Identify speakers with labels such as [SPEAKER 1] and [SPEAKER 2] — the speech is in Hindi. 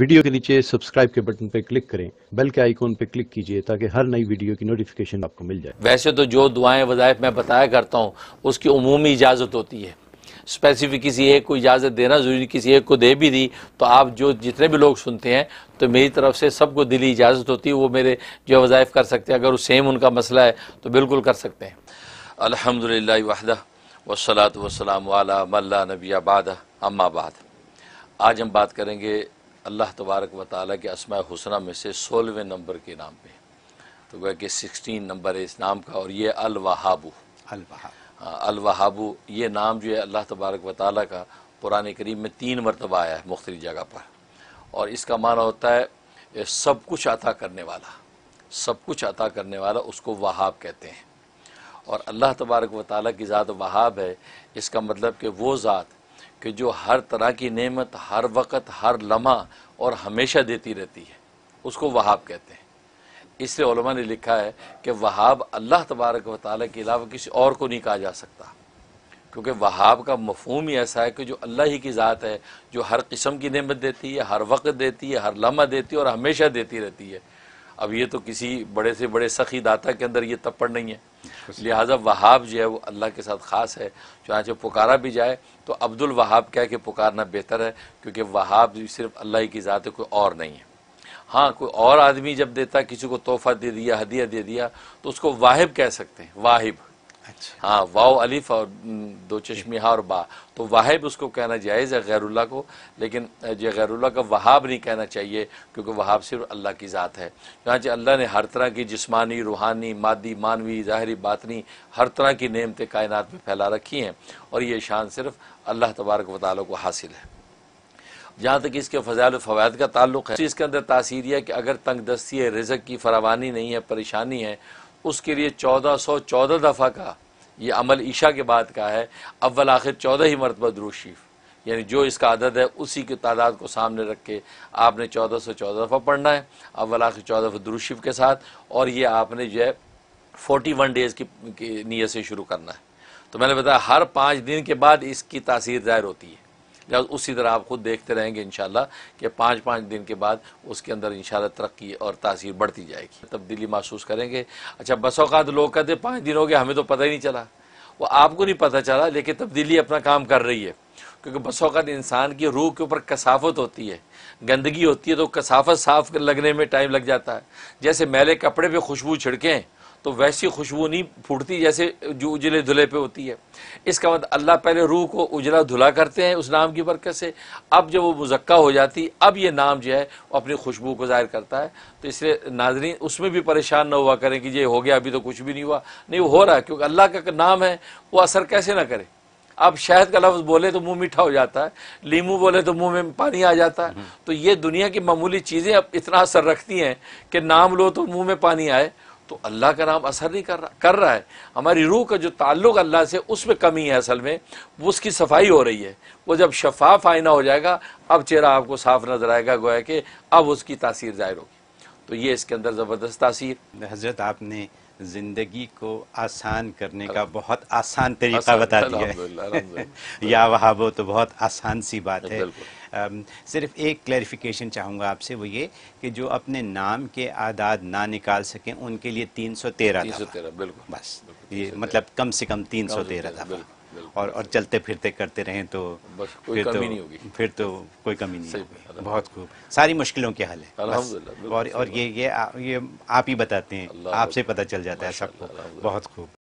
[SPEAKER 1] वीडियो के नीचे सब्सक्राइब के बटन पर क्लिक करें बेल के आइकॉन पर क्लिक कीजिए ताकि हर नई वीडियो की नोटिफिकेशन आपको मिल जाए वैसे तो जो दुआएं वज़ायफ मैं बताया करता हूँ उसकी उमूमी इजाज़त होती है स्पेसिफिक किसी एक को इजाज़त देना ज़रूरी किसी एक को दे भी दी तो आप जो जितने भी लोग सुनते हैं तो मेरी तरफ से सबको दिली इजाज़त होती है वो मेरे जो वज़ायफ़ कर सकते हैं अगर वो सेम उनका मसला है तो बिल्कुल कर सकते हैं अलहमदिल्ला वहदा वसलात वसलाम वाला मल्ला नबी आबाद अम्माबाद आज हम बात करेंगे अल्लाह तबारक व ताली के असमा हुसना में से सोलहवें नंबर के नाम पे तो गया कि सिक्सटीन नंबर है इस नाम का और ये अलवाहाबू अलवाबू हाँ, ये नाम जो है अल्लाह तबारक व ताली का पुरान करीब में तीन मरतबा आया है मुख्तलि जगह पर और इसका माना होता है सब कुछ अता करने वाला सब कुछ अता करने वाला उसको वहाब कहते हैं और अल्लाह तबारक व ताली की ज़ात वहाब है इसका मतलब कि वो ज़ात कि जो हर तरह की नेमत हर वक़्त हर लम्हा और हमेशा देती रहती है उसको वहाब कहते हैं इससे उलमा ने लिखा है कि वहाब अल्लाह तबारक व ताल के अलावा किसी और को नहीं कहा जा सकता क्योंकि वहाब का मफहम ही ऐसा है कि जो अल्लाह ही की ज़ात है जो हर किस्म की नेमत देती है हर वक्त देती है हर लम्हा देती है और हमेशा देती रहती है अब ये तो किसी बड़े से बड़े सखी दाता के अंदर ये तप्पड़ नहीं है लिहाजा वहाब जो है वो अल्लाह के साथ ख़ास है चाहे पुकारा भी जाए तो अब्दुल वहाब क्या है कि पुकारना बेहतर है क्योंकि वहाब सिर्फ अल्लाह की ज़ात है कोई और नहीं है हाँ कोई और आदमी जब देता किसी को तोहफ़ा दे दिया हदिया दे दिया तो उसको वाहिब कह सकते हैं वाहिब अच्छा। हाँ वाव अलीफ और दो चश्मी हा और बा तो वाहिब उसको कहना जायज़ है गैरुल्ला को लेकिन ये गैरुल्ला का वहाब नहीं कहना चाहिए क्योंकि वहाब सिर्फ अल्लाह की ज़ात है जहाँ अल्लाह ने हर तरह की जिस्मानी रूहानी मादी मानवी ज़ाहरी बातनी हर तरह की नियमतें कायनात में फैला रखी हैं और ये शान सिर्फ अल्लाह तबारक वाली को हासिल है जहाँ तक इसके फ़जाल फ़वाद का ताल्लुक है इसके अंदर तासीर यह कि अगर तंग दस्ती है रिजक की फरावानी नहीं है परेशानी है उसके लिए चौदह सौ चौदह दफ़ा का ये अमल ईशा के बाद का है अव्वल आखिर चौदह ही मरतबा दरूशीफ यानी जो इसका आदत है उसी की तादाद को सामने रख के आपने चौदह सौ चौदह दफ़ा पढ़ना है अव्वल आखिर चौदह दफ़ा दरूशीफ के साथ और ये आपने जो है फोर्टी वन डेज़ की, की नीयत से शुरू करना है तो मैंने बताया हर पाँच दिन के बाद इसकी तासीर ज़ाहिर होती है लिहाज उसी तरह आप खुद देखते रहेंगे इन कि पाँच पाँच दिन के बाद उसके अंदर इन तरक्की और तासीर बढ़ती जाएगी तब्दीली महसूस करेंगे अच्छा बस अवकात लोग कहते पाँच दिन हो गए हमें तो पता ही नहीं चला वो आपको नहीं पता चला लेकिन तब्दीली अपना काम कर रही है क्योंकि बस अवकात इंसान की रूह के ऊपर कसाफत होती है गंदगी होती है तो कसाफत साफ लगने में टाइम लग जाता है जैसे मैले कपड़े पर खुशबू छिड़कें तो वैसी खुशबू नहीं फूटती जैसे जो उजले धुले पे होती है इसका मतलब अल्लाह पहले रूह को उजला धुला करते हैं उस नाम की बरकत से अब जब वो मुजक्का हो जाती अब ये नाम जो है वो अपनी खुशबू को ज़ाहिर करता है तो इसलिए नाजरीन उसमें भी परेशान ना हुआ करें कि ये हो गया अभी तो कुछ भी नहीं हुआ नहीं वो हो रहा है क्योंकि अल्लाह का नाम है वो असर कैसे ना करे अब शहद का लफ्ज़ बोले तो मुंह मीठा हो जाता है लीमू बोले तो मुंह में पानी आ जाता है हम्म। तो ये दुनिया की मामूली चीज़ें अब इतना असर रखती हैं कि नाम लो तो मुंह में पानी आए तो अल्लाह का नाम असर नहीं कर रहा कर रहा है हमारी रूह का जो ताल्लुक अल्लाह से उसमें कमी है असल में वो उसकी सफाई हो रही है वो जब शफाफ आईना हो जाएगा अब चेहरा आपको साफ नजर आएगा गोया कि अब उसकी तासीर जाहिर होगी तो ये इसके अंदर ज़बरदस्त तासीर हजरत आपने ज़िंदगी को आसान करने का बहुत आसान तरीका बता दिया या वहा वो तो बहुत आसान सी बात है आम, सिर्फ एक क्लैरिफिकेशन चाहूँगा आपसे वो ये कि जो अपने नाम के आदाद ना निकाल सकें उनके लिए तीन सौ तेरह बिल्कुल बस ये मतलब कम से कम तीन सौ तेरह था और और चलते फिरते करते रहें तो बस कोई तो कमी तो, नहीं होगी फिर तो कोई कमी नहीं होगी बहुत खूब सारी मुश्किलों के हल है और और ये ये आ, ये आप ही बताते हैं आपसे पता चल जाता है सबको बहुत खूब